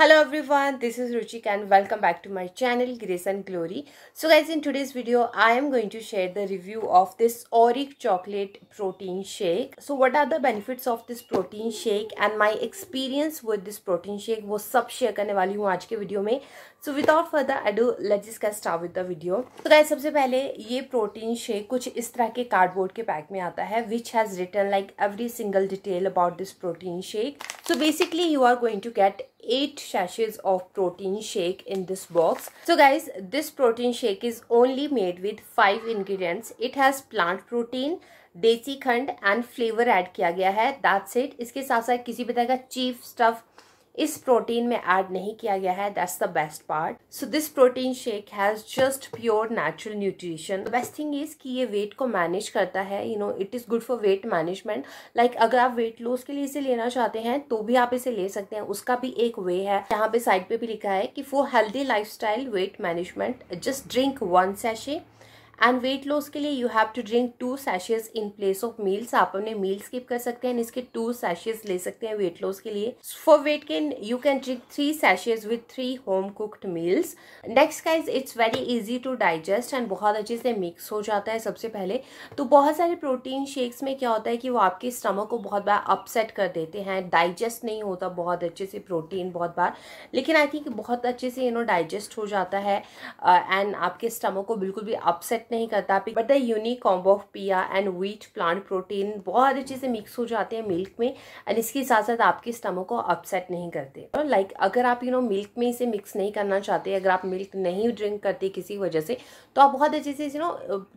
Hello everyone this is Ruchi and welcome back to my channel Grace and Glory so guys in today's video I am going to share the review of this Auric chocolate protein shake so what are the benefits of this protein shake and my experience with this protein shake वो सब share करने वाली हूँ आज के video में so without further ado let's का start with the video तो गाइज सबसे पहले ये प्रोटीन शेक कुछ इस तरह के कार्डबोर्ड के पैक में आता है which has written like every single detail about this protein shake so basically you are going to get eight sachets of protein shake in this box. So guys, this protein shake is only made with five ingredients. It has plant protein, desi khand and flavor add kiya gaya hai that's it iske sath sath kisi bhi tarah ka cheap stuff इस protein में add नहीं किया गया है that's the best part so this protein shake has just pure natural nutrition best thing is कि ये weight को manage करता है you know it is good for weight management like अगर आप वेट लॉस के लिए इसे लेना चाहते हैं तो भी आप इसे ले सकते हैं उसका भी एक वे है यहाँ पे साइड पे भी लिखा है कि for healthy life weight management just drink one sachet and weight loss के लिए you have to drink two सैशेज इन प्लेस ऑफ मील्स आप अपने मील स्किप कर सकते हैं इसके टू सैशेज ले सकते हैं वेट लॉस के लिए for weight can you can drink three सैशेज with three home cooked meals next is it's very easy to digest and बहुत अच्छे से मिक्स हो जाता है सबसे पहले तो बहुत सारे प्रोटीन शेक्स में क्या होता है कि वो आपके स्टमक को बहुत बार अपसेट कर देते हैं डाइजेस्ट नहीं होता बहुत अच्छे से प्रोटीन बहुत बार लेकिन आई थिंक बहुत अच्छे से यू नो डाइजेस्ट हो जाता है एंड uh, आपके स्टमक को बिल्कुल भी अपसेट अफेक्ट नहीं करता but the unique combo of pea and wheat plant protein बहुत अच्छे से मिक्स हो जाते हैं मिल्क में एंड इसके साथ साथ आपके स्टमक को अपसेट नहीं करते लाइक like, अगर आप यू नो मिल्क में इसे मिक्स नहीं करना चाहते अगर आप मिल्क नहीं ड्रिंक करते किसी वजह से तो आप बहुत अच्छे से यू नो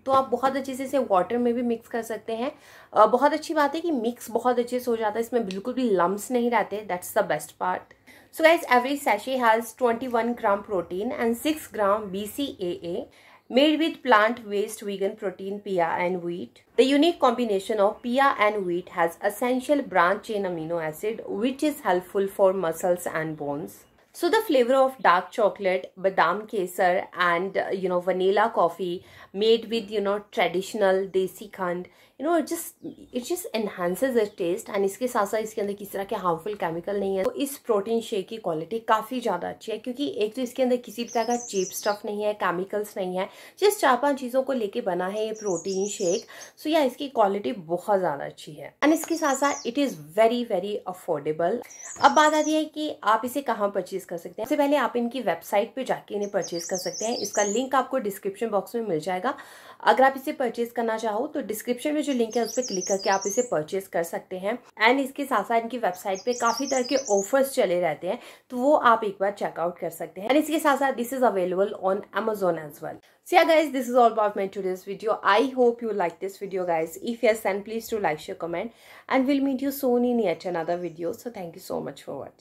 तो आप बहुत अच्छे से इसे वाटर में भी मिक्स कर सकते हैं बहुत अच्छी बात है कि मिक्स बहुत अच्छे से हो जाता है इसमें बिल्कुल भी लम्ब नहीं रहते that's the best part So guys, every sachet has 21 gram protein and 6 gram BCAA made with plant-based vegan protein pia and wheat. The unique combination of pia and wheat has essential branch-chain amino acid which is helpful for muscles and bones. So the flavour of dark chocolate badam kesar and you know vanilla coffee made with you know traditional desi khand you you know it just it just enhances the taste इसके साथ साथ इसके अंदर किसी तरह के harmful chemical नहीं है तो इस प्रोटीन शेक की क्वालिटी काफ़ी ज़्यादा अच्छी है क्योंकि एक तो इसके अंदर किसी तरह का चीप स्टफ नहीं है केमिकल्स नहीं है जिस चार पांच चीज़ों को लेके बना है ये प्रोटीन शेक सो या इसकी क्वालिटी बहुत ज़्यादा अच्छी है एंड इसके साथ साथ it is very very affordable अब बात आती है कि आप इसे कहाँ परचेज कर सकते हैं सबसे पहले आप इनकी वेबसाइट पे जाके इन्हें परचेज कर सकते हैं इसका लिंक आपको डिस्क्रिप्शन बॉक्स में मिल जाएगा अगर आप इसे परचेज करना चाहो तो डिस्क्रिप्शन में जो लिंक है उस पर क्लिक करके आप इसे परचेज कर सकते हैं एंड इसके साथ साथ इनकी वेबसाइट पे काफ़ी तरह के ऑफर्स चले रहते हैं तो वो आप एक बार चेकआउट कर सकते हैं एंड इसके साथ साथ this is available on Amazon as well So guys this is all about my my today's video. I hope you like this video guys. If yes, then please do like, share, comment. And we'll meet you soon in yet another video. So thank you so much for